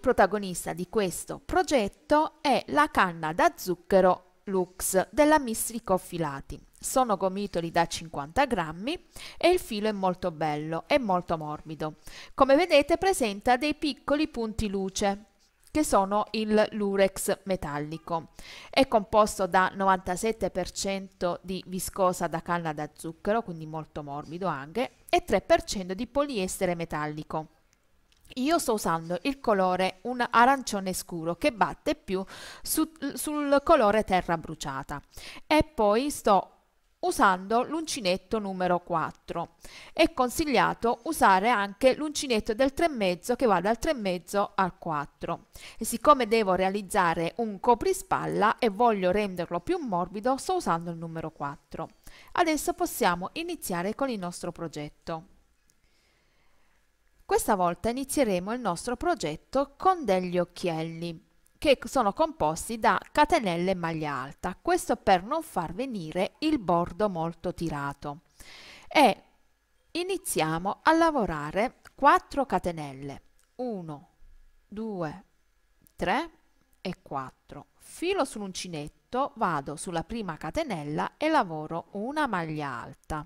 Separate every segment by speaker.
Speaker 1: protagonista di questo progetto è la canna da zucchero Lux della Coffee Filati. Sono gomitoli da 50 grammi e il filo è molto bello e molto morbido. Come vedete presenta dei piccoli punti luce che sono il lurex metallico. È composto da 97% di viscosa da canna da zucchero, quindi molto morbido anche, e 3% di poliestere metallico. Io sto usando il colore un arancione scuro che batte più su, sul colore terra bruciata e poi sto usando l'uncinetto numero 4. È consigliato usare anche l'uncinetto del 3,5 che va dal 3,5 al 4. E siccome devo realizzare un coprispalla e voglio renderlo più morbido, sto usando il numero 4. Adesso possiamo iniziare con il nostro progetto. Questa volta inizieremo il nostro progetto con degli occhielli che sono composti da catenelle maglia alta, questo per non far venire il bordo molto tirato. E iniziamo a lavorare 4 catenelle, 1, 2, 3 e 4. Filo sull'uncinetto, vado sulla prima catenella e lavoro una maglia alta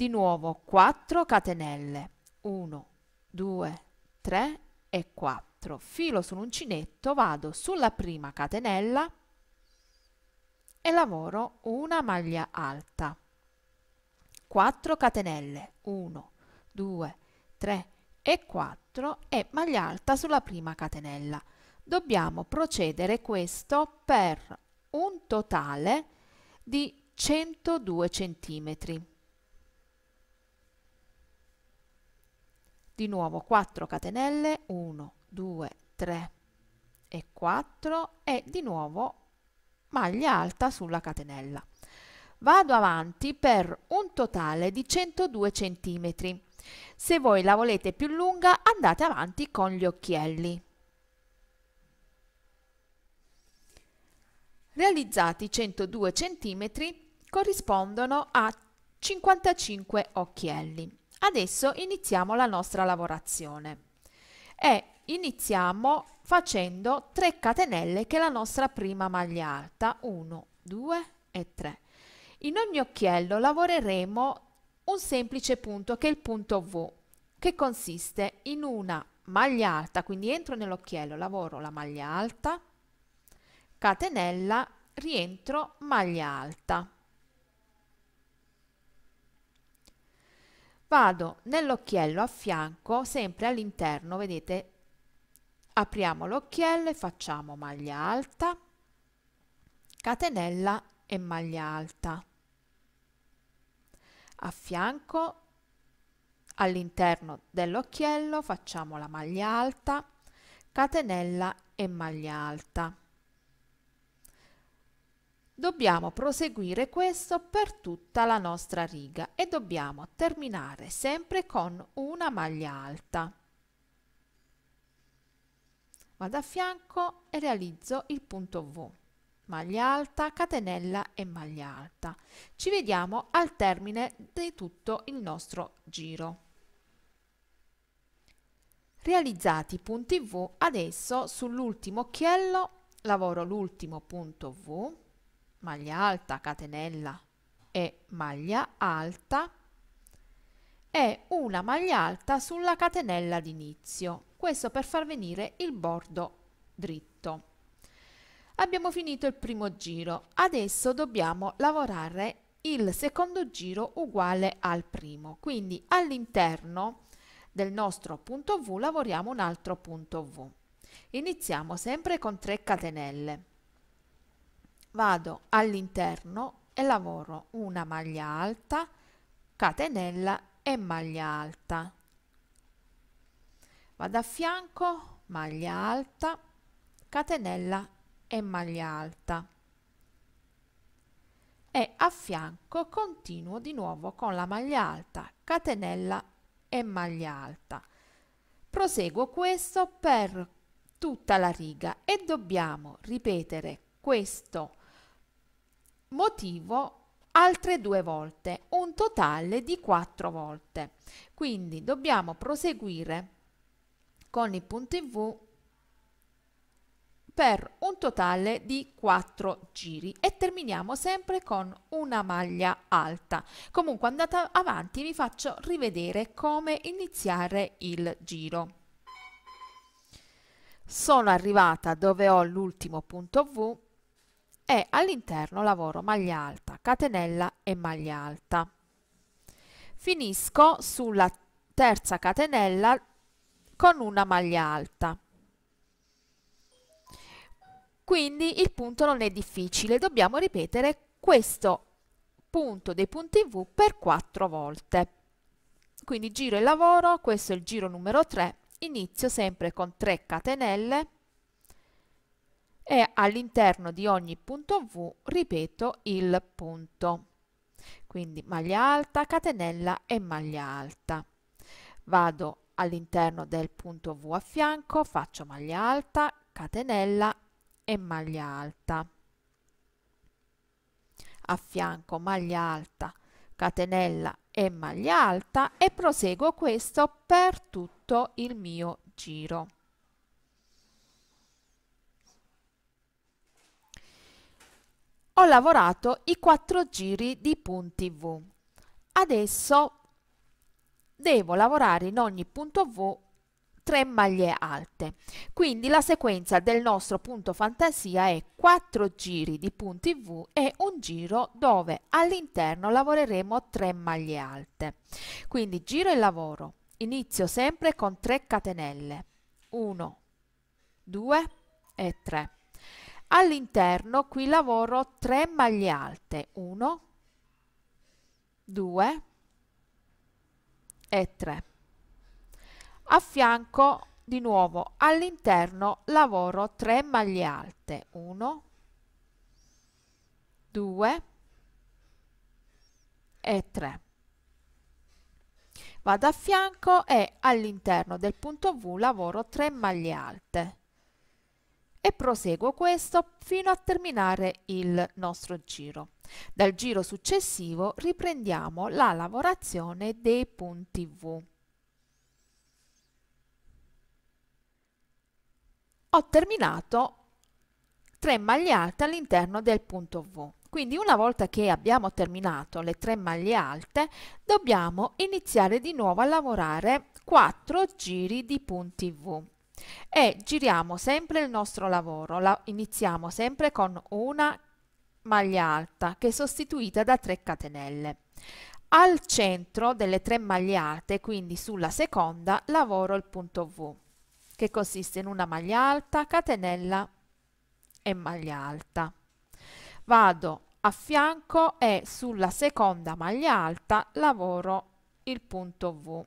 Speaker 1: di nuovo 4 catenelle 1 2 3 e 4 filo sull'uncinetto vado sulla prima catenella e lavoro una maglia alta 4 catenelle 1 2 3 e 4 e maglia alta sulla prima catenella dobbiamo procedere questo per un totale di 102 centimetri di nuovo 4 catenelle 1 2 3 e 4 e di nuovo maglia alta sulla catenella vado avanti per un totale di 102 centimetri se voi la volete più lunga andate avanti con gli occhielli realizzati 102 centimetri corrispondono a 55 occhielli Adesso iniziamo la nostra lavorazione e iniziamo facendo 3 catenelle che è la nostra prima maglia alta 1 2 e 3 in ogni occhiello lavoreremo un semplice punto che è il punto V che consiste in una maglia alta quindi entro nell'occhiello lavoro la maglia alta catenella rientro maglia alta vado nell'occhiello a fianco sempre all'interno vedete apriamo l'occhiello e facciamo maglia alta catenella e maglia alta a fianco all'interno dell'occhiello facciamo la maglia alta catenella e maglia alta dobbiamo proseguire questo per tutta la nostra riga e dobbiamo terminare sempre con una maglia alta. Vado a fianco e realizzo il punto V, maglia alta, catenella e maglia alta. Ci vediamo al termine di tutto il nostro giro. Realizzati i punti V, adesso sull'ultimo occhiello lavoro l'ultimo punto V, maglia alta, catenella e maglia alta e una maglia alta sulla catenella d'inizio, questo per far venire il bordo dritto. Abbiamo finito il primo giro, adesso dobbiamo lavorare il secondo giro uguale al primo, quindi all'interno del nostro punto V lavoriamo un altro punto V. Iniziamo sempre con 3 catenelle vado all'interno e lavoro una maglia alta, catenella e maglia alta. Vado a fianco, maglia alta, catenella e maglia alta. E a fianco continuo di nuovo con la maglia alta, catenella e maglia alta. Proseguo questo per tutta la riga e dobbiamo ripetere questo motivo altre due volte, un totale di quattro volte. Quindi dobbiamo proseguire con i punti V per un totale di 4 giri e terminiamo sempre con una maglia alta. Comunque andata avanti vi faccio rivedere come iniziare il giro. Sono arrivata dove ho l'ultimo punto V e all'interno lavoro maglia alta, catenella e maglia alta. Finisco sulla terza catenella con una maglia alta. Quindi il punto non è difficile, dobbiamo ripetere questo punto dei punti V per 4 volte. Quindi giro il lavoro, questo è il giro numero 3, inizio sempre con 3 catenelle e all'interno di ogni punto V ripeto il punto. Quindi maglia alta, catenella e maglia alta. Vado all'interno del punto V a fianco, faccio maglia alta, catenella e maglia alta. A fianco maglia alta, catenella e maglia alta e proseguo questo per tutto il mio giro. ho lavorato i quattro giri di punti V. Adesso devo lavorare in ogni punto V 3 maglie alte. Quindi la sequenza del nostro punto fantasia è quattro giri di punti V e un giro dove all'interno lavoreremo 3 maglie alte. Quindi giro e lavoro. Inizio sempre con 3 catenelle. 1, 2 e 3 all'interno qui lavoro 3 maglie alte 1 2 e 3 a fianco di nuovo all'interno lavoro 3 maglie alte 1 2 e 3 vado a fianco e all'interno del punto V lavoro 3 maglie alte e proseguo questo fino a terminare il nostro giro. Dal giro successivo riprendiamo la lavorazione dei punti V. Ho terminato 3 maglie alte all'interno del punto V. Quindi una volta che abbiamo terminato le tre maglie alte, dobbiamo iniziare di nuovo a lavorare 4 giri di punti V e giriamo sempre il nostro lavoro, la, iniziamo sempre con una maglia alta che è sostituita da 3 catenelle. Al centro delle tre maglie alte, quindi sulla seconda, lavoro il punto V, che consiste in una maglia alta, catenella e maglia alta. Vado a fianco e sulla seconda maglia alta lavoro il punto V.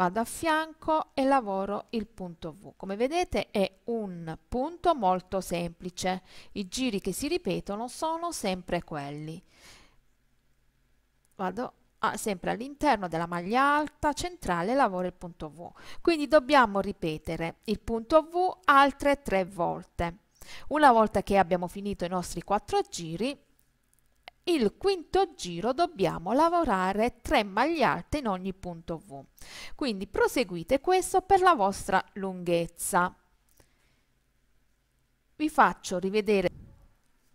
Speaker 1: vado a fianco e lavoro il punto V. Come vedete è un punto molto semplice, i giri che si ripetono sono sempre quelli. Vado a, sempre all'interno della maglia alta centrale lavoro il punto V. Quindi dobbiamo ripetere il punto V altre tre volte. Una volta che abbiamo finito i nostri quattro giri, il quinto giro dobbiamo lavorare 3 maglie alte in ogni punto V. Quindi proseguite questo per la vostra lunghezza. Vi faccio rivedere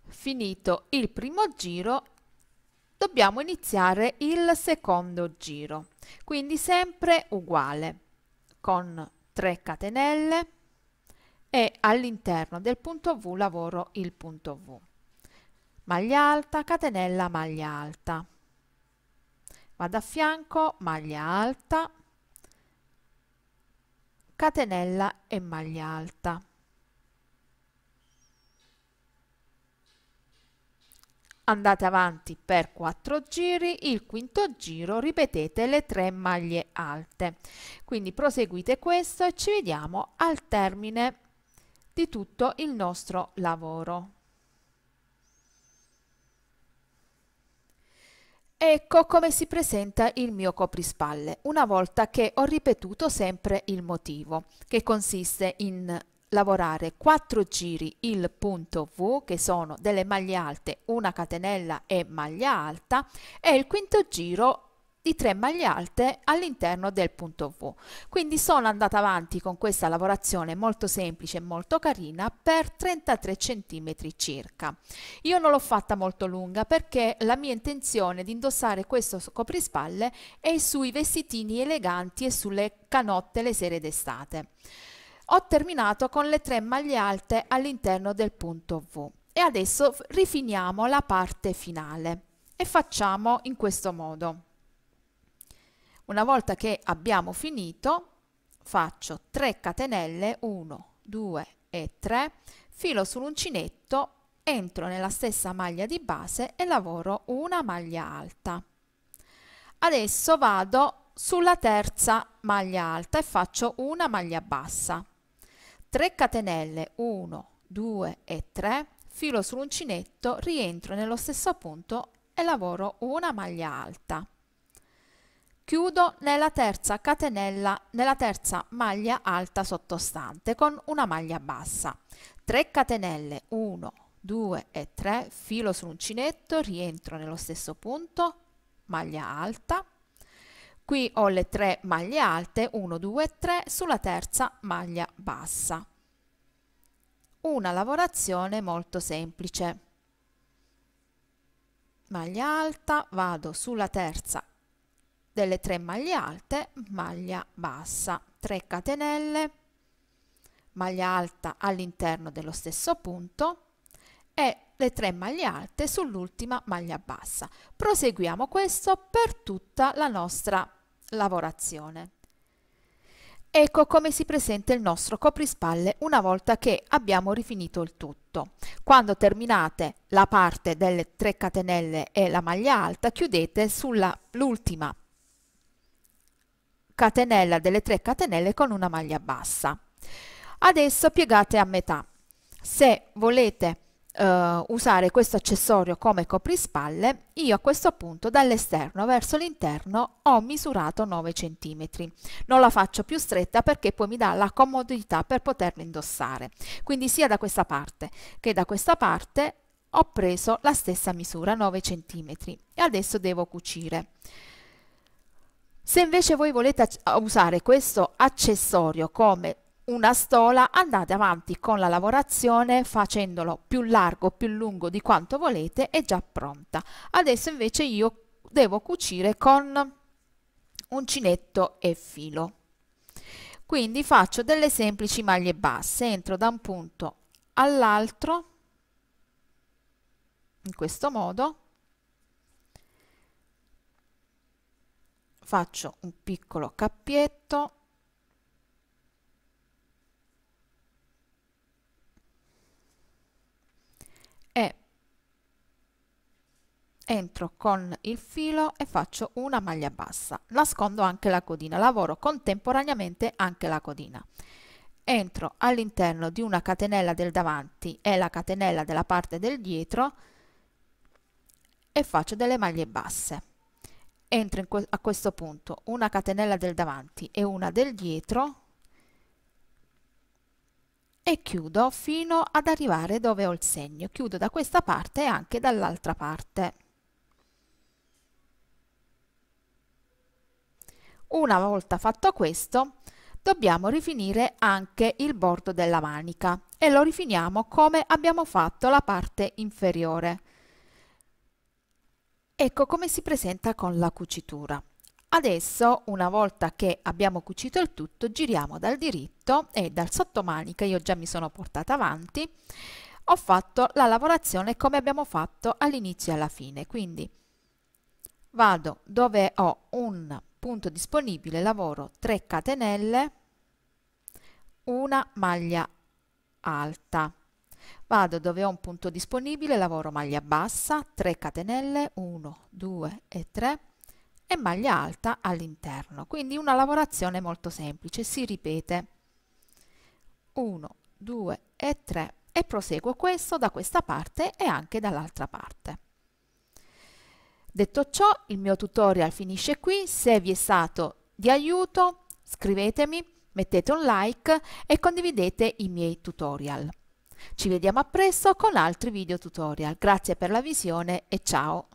Speaker 1: finito il primo giro dobbiamo iniziare il secondo giro quindi sempre uguale con 3 catenelle e all'interno del punto V lavoro il punto V maglia alta, catenella, maglia alta. Vado a fianco, maglia alta, catenella e maglia alta. Andate avanti per 4 giri, il quinto giro ripetete le 3 maglie alte. Quindi proseguite questo e ci vediamo al termine di tutto il nostro lavoro. Ecco come si presenta il mio coprispalle, una volta che ho ripetuto sempre il motivo, che consiste in lavorare quattro giri il punto V, che sono delle maglie alte, una catenella e maglia alta, e il quinto giro di tre maglie alte all'interno del punto V. Quindi sono andata avanti con questa lavorazione molto semplice e molto carina per 33 cm circa. Io non l'ho fatta molto lunga perché la mia intenzione di indossare questo coprispalle è sui vestitini eleganti e sulle canotte le sere d'estate. Ho terminato con le tre maglie alte all'interno del punto V e adesso rifiniamo la parte finale e facciamo in questo modo. Una volta che abbiamo finito, faccio 3 catenelle, 1, 2 e 3, filo sull'uncinetto, entro nella stessa maglia di base e lavoro una maglia alta. Adesso vado sulla terza maglia alta e faccio una maglia bassa. 3 catenelle, 1, 2 e 3, filo sull'uncinetto, rientro nello stesso punto e lavoro una maglia alta. Chiudo nella terza catenella, nella terza maglia alta sottostante con una maglia bassa. 3 catenelle, 1, 2 e 3, filo sull'uncinetto, rientro nello stesso punto, maglia alta. Qui ho le 3 maglie alte, 1, 2 e 3, sulla terza maglia bassa. Una lavorazione molto semplice maglia alta, vado sulla terza delle tre maglie alte, maglia bassa, 3 catenelle, maglia alta all'interno dello stesso punto e le tre maglie alte sull'ultima maglia bassa. Proseguiamo questo per tutta la nostra lavorazione. Ecco come si presenta il nostro coprispalle una volta che abbiamo rifinito il tutto. Quando terminate la parte delle 3 catenelle e la maglia alta, chiudete sull'ultima catenella delle 3 catenelle con una maglia bassa. Adesso piegate a metà. Se volete Uh, usare questo accessorio come coprispalle, io a questo punto dall'esterno verso l'interno ho misurato 9 cm. Non la faccio più stretta perché poi mi dà la comodità per poterla indossare. Quindi sia da questa parte che da questa parte ho preso la stessa misura 9 cm e adesso devo cucire. Se invece voi volete usare questo accessorio come una stola andate avanti con la lavorazione facendolo più largo più lungo di quanto volete è già pronta adesso invece io devo cucire con uncinetto e filo quindi faccio delle semplici maglie basse entro da un punto all'altro in questo modo faccio un piccolo cappietto e entro con il filo e faccio una maglia bassa nascondo anche la codina lavoro contemporaneamente anche la codina entro all'interno di una catenella del davanti e la catenella della parte del dietro e faccio delle maglie basse entro que a questo punto una catenella del davanti e una del dietro e chiudo fino ad arrivare dove ho il segno chiudo da questa parte e anche dall'altra parte una volta fatto questo dobbiamo rifinire anche il bordo della manica e lo rifiniamo come abbiamo fatto la parte inferiore Ecco come si presenta con la cucitura. Adesso, una volta che abbiamo cucito il tutto, giriamo dal diritto e dal sottomanica, io già mi sono portata avanti, ho fatto la lavorazione come abbiamo fatto all'inizio e alla fine. Quindi vado dove ho un punto disponibile, lavoro 3 catenelle, una maglia alta Vado dove ho un punto disponibile, lavoro maglia bassa, 3 catenelle, 1, 2 e 3 e maglia alta all'interno. Quindi una lavorazione molto semplice, si ripete 1, 2 e 3 e proseguo questo da questa parte e anche dall'altra parte. Detto ciò, il mio tutorial finisce qui, se vi è stato di aiuto scrivetemi, mettete un like e condividete i miei tutorial. Ci vediamo a appresso con altri video tutorial. Grazie per la visione e ciao!